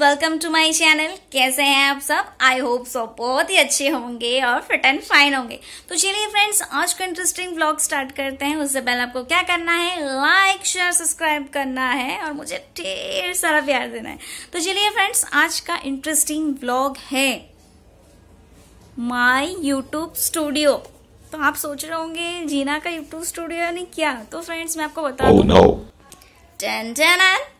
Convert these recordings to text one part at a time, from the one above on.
Welcome to my channel कैसे हैं आप सब आई होप सो बहुत ही अच्छे होंगे और फिट एंड फाइन होंगे तो चलिए फ्रेंड्स आज का इंटरेस्टिंग ब्लॉग स्टार्ट करते हैं उससे पहले आपको क्या करना है लाइक शेयर सब्सक्राइब करना है और मुझे ढेर सारा प्यार देना है तो चलिए फ्रेंड्स आज का इंटरेस्टिंग ब्लॉग है माई यूट्यूब स्टूडियो तो आप सोच रहे होंगे जीना का यूट्यूब स्टूडियो यानी क्या तो फ्रेंड्स मैं आपको बता oh, no. एंड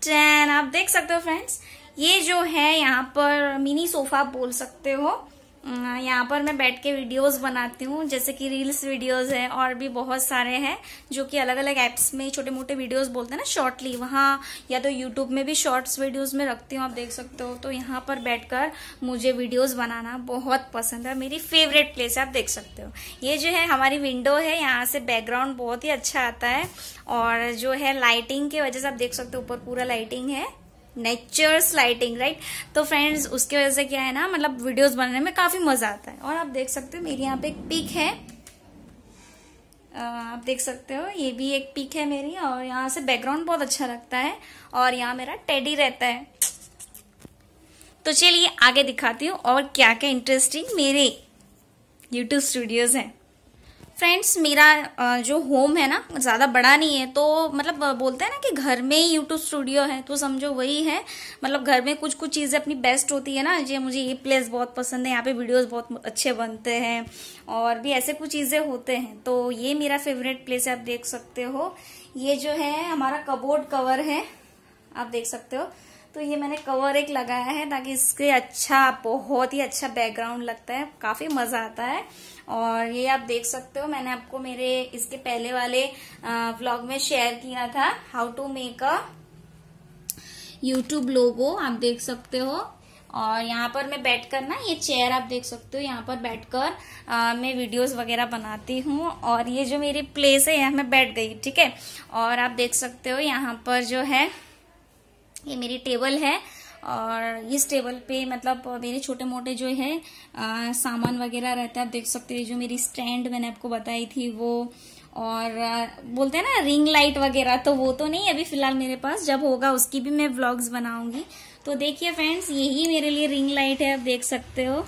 टेन आप देख सकते हो फ्रेंड्स ये जो है यहाँ पर मिनी सोफा बोल सकते हो यहाँ पर मैं बैठ के वीडियोस बनाती हूँ जैसे कि रील्स वीडियोस है और भी बहुत सारे हैं जो कि अलग अलग ऐप्स में छोटे मोटे वीडियोस बोलते हैं ना शॉर्टली वहाँ या तो यूट्यूब में भी शॉर्ट्स वीडियोस में रखती हूँ आप देख सकते हो तो यहाँ पर बैठकर मुझे वीडियोस बनाना बहुत पसंद है मेरी फेवरेट प्लेस है आप देख सकते हो ये जो है हमारी विंडो है यहाँ से बैकग्राउंड बहुत ही अच्छा आता है और जो है लाइटिंग की वजह से आप देख सकते हो ऊपर पूरा लाइटिंग है नेचर स्लाइटिंग राइट तो फ्रेंड्स उसकी वजह से क्या है ना मतलब वीडियोस बनाने में काफी मजा आता है और आप देख सकते हो मेरी यहाँ पे एक पिक है आप देख सकते हो ये भी एक पिक है मेरी और यहाँ से बैकग्राउंड बहुत अच्छा लगता है और यहाँ मेरा टेडी रहता है तो चलिए आगे दिखाती हूँ और क्या क्या इंटरेस्टिंग मेरे यूट्यूब स्टूडियोज हैं फ्रेंड्स मेरा जो होम है ना ज़्यादा बड़ा नहीं है तो मतलब बोलते हैं ना कि घर में ही यूट्यूब स्टूडियो है तो समझो वही है मतलब घर में कुछ कुछ चीज़ें अपनी बेस्ट होती है ना ये मुझे ये प्लेस बहुत पसंद है यहाँ पे वीडियोस बहुत अच्छे बनते हैं और भी ऐसे कुछ चीज़ें होते हैं तो ये मेरा फेवरेट प्लेस है आप देख सकते हो ये जो है हमारा कबोर्ड कवर है आप देख सकते हो तो ये मैंने कवर एक लगाया है ताकि इसके अच्छा बहुत ही अच्छा बैकग्राउंड लगता है काफ़ी मज़ा आता है और ये आप देख सकते हो मैंने आपको मेरे इसके पहले वाले व्लॉग में शेयर किया था how to make a YouTube logo आप देख सकते हो और यहाँ पर मैं बैठकर ना ये चेयर आप देख सकते हो यहाँ पर बैठकर मैं वीडियोस वगैरह बनाती हूँ और ये जो मेरी प्लेस है यहाँ मैं बैठ गई ठीक है और आप देख सकते हो यहाँ पर जो है ये मेरी टेबल है और इस टेबल पे मतलब मेरे छोटे मोटे जो है आ, सामान वगैरह रहता है आप देख सकते हैं जो मेरी स्टैंड मैंने आपको बताई थी वो और आ, बोलते हैं ना रिंग लाइट वगैरह तो वो तो नहीं अभी फिलहाल मेरे पास जब होगा उसकी भी मैं व्लॉग्स बनाऊंगी तो देखिए फ्रेंड्स यही मेरे लिए रिंग लाइट है आप देख सकते हो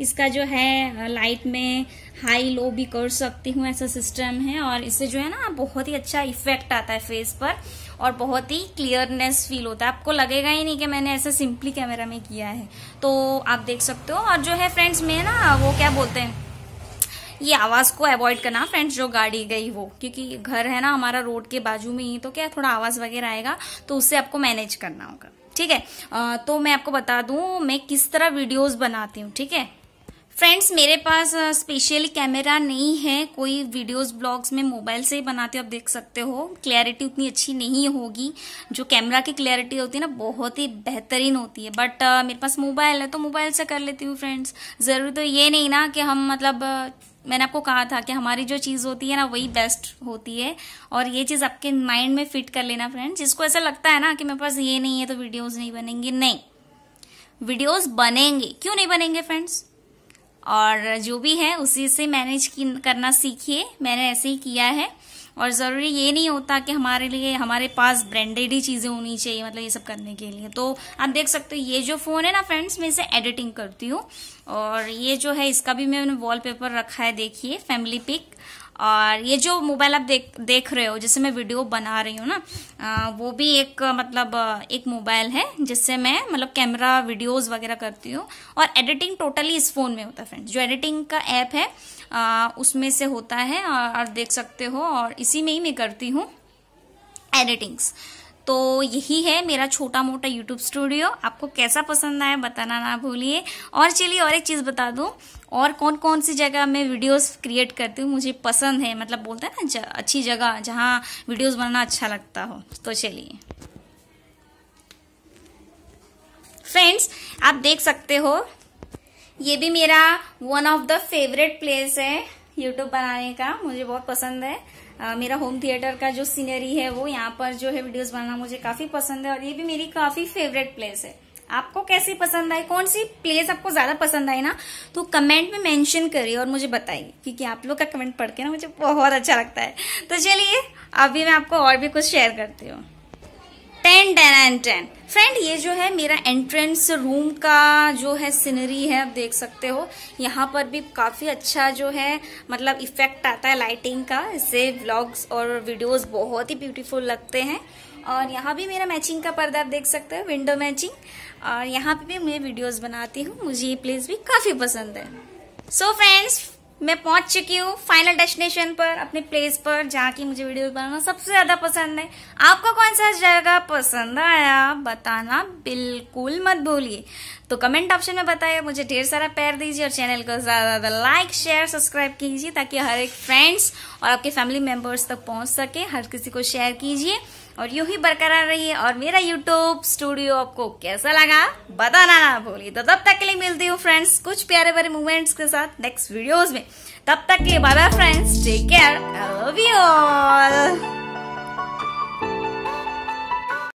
इसका जो है लाइट में हाई लो भी कर सकती हूँ ऐसा सिस्टम है और इससे जो है ना बहुत ही अच्छा इफेक्ट आता है फेस पर और बहुत ही क्लियरनेस फील होता है आपको लगेगा ही नहीं कि मैंने ऐसा सिंपली कैमरा में किया है तो आप देख सकते हो और जो है फ्रेंड्स में ना वो क्या बोलते हैं ये आवाज़ को अवॉइड करना फ्रेंड्स जो गाड़ी गई वो क्योंकि घर है ना हमारा रोड के बाजू में ही तो क्या थोड़ा आवाज़ वगैरह आएगा तो उससे आपको मैनेज करना होगा ठीक है तो मैं आपको बता दूं मैं किस तरह वीडियोस बनाती हूँ ठीक है फ्रेंड्स मेरे पास स्पेशल कैमरा नहीं है कोई वीडियोस ब्लॉग्स में मोबाइल से ही बनाते हो आप देख सकते हो क्लैरिटी उतनी अच्छी नहीं होगी जो कैमरा की क्लैरिटी होती है ना बहुत ही बेहतरीन होती है बट uh, मेरे पास मोबाइल है तो मोबाइल से कर लेती हूँ फ्रेंड्स ज़रूरी तो ये नहीं ना कि हम मतलब मैंने आपको कहा था कि हमारी जो चीज़ होती है ना वही बेस्ट होती है और ये चीज़ आपके माइंड में फिट कर लेना फ्रेंड्स जिसको ऐसा लगता है ना कि मेरे पास ये नहीं है तो वीडियोज़ नहीं बनेंगी नहीं वीडियोज़ बनेंगे क्यों नहीं बनेंगे फ्रेंड्स और जो भी है उसी से मैनेज करना सीखिए मैंने ऐसे ही किया है और ज़रूरी ये नहीं होता कि हमारे लिए हमारे पास ब्रांडेड ही चीज़ें होनी चाहिए मतलब ये सब करने के लिए तो आप देख सकते हो ये जो फ़ोन है ना फ्रेंड्स मैं इसे एडिटिंग करती हूँ और ये जो है इसका भी मैंने वॉलपेपर रखा है देखिए फैमिली पिक और ये जो मोबाइल आप देख देख रहे हो जिससे मैं वीडियो बना रही हूँ ना वो भी एक मतलब एक मोबाइल है जिससे मैं मतलब कैमरा वीडियोस वगैरह करती हूँ और एडिटिंग टोटली इस फ़ोन में होता है फ्रेंड्स जो एडिटिंग का ऐप है उसमें से होता है और, और देख सकते हो और इसी में ही मैं करती हूँ एडिटिंग्स तो यही है मेरा छोटा मोटा यूट्यूब स्टूडियो आपको कैसा पसंद आया बताना ना भूलिए और चलिए और एक चीज़ बता दूँ और कौन कौन सी जगह मैं वीडियोस क्रिएट करती हूँ मुझे पसंद है मतलब बोलते हैं ना अच्छी जगह जहाँ वीडियोस बनाना अच्छा लगता हो तो चलिए फ्रेंड्स आप देख सकते हो ये भी मेरा one of the favourite place है यूट्यूब बनाने का मुझे बहुत पसंद है आ, मेरा होम थिएटर का जो सीनरी है वो यहाँ पर जो है वीडियोस बनाना मुझे काफी पसंद है और ये भी मेरी काफी फेवरेट प्लेस है आपको कैसी पसंद आई कौन सी प्लेस आपको ज्यादा पसंद आई ना तो कमेंट में मेंशन करिए और मुझे बताइए क्योंकि आप लोग का कमेंट पढ़ के ना मुझे बहुत अच्छा लगता है तो चलिए अभी मैं आपको और भी कुछ शेयर करती हूँ ten ten and ten friend ये जो है मेरा एंट्रेंस रूम का जो है सीनरी है आप देख सकते हो यहाँ पर भी काफ़ी अच्छा जो है मतलब इफेक्ट आता है लाइटिंग का इससे व्लॉग्स और वीडियोस बहुत ही ब्यूटीफुल लगते हैं और यहाँ भी मेरा मैचिंग का पर्दा आप देख सकते हो विंडो मैचिंग और यहाँ पे भी मैं वीडियोज बनाती हूँ मुझे ये प्लेस भी काफ़ी पसंद है सो so फ्रेंड्स मैं पहुंच चुकी हूँ फाइनल डेस्टिनेशन पर अपने प्लेस पर जहाँ की मुझे वीडियो बनाना सबसे ज्यादा पसंद है आपको कौन सा जगह पसंद आया बताना बिल्कुल मत भूलिए तो कमेंट ऑप्शन में बताइए मुझे ढेर सारा प्यार दीजिए और चैनल को ज्यादा ज्यादा लाइक शेयर सब्सक्राइब कीजिए ताकि हर एक फ्रेंड्स और आपके फैमिली मेंबर्स तक पहुंच सके हर किसी को शेयर कीजिए और यू ही बरकरार रहिए और मेरा यूट्यूब स्टूडियो आपको कैसा लगा बताना ना भूलिए तो तब तक के लिए मिलती हूँ फ्रेंड्स कुछ प्यारे प्यारे मूवमेंट्स के साथ नेक्स्ट वीडियोज में तब तक के लिए bye bye friends take care I love you all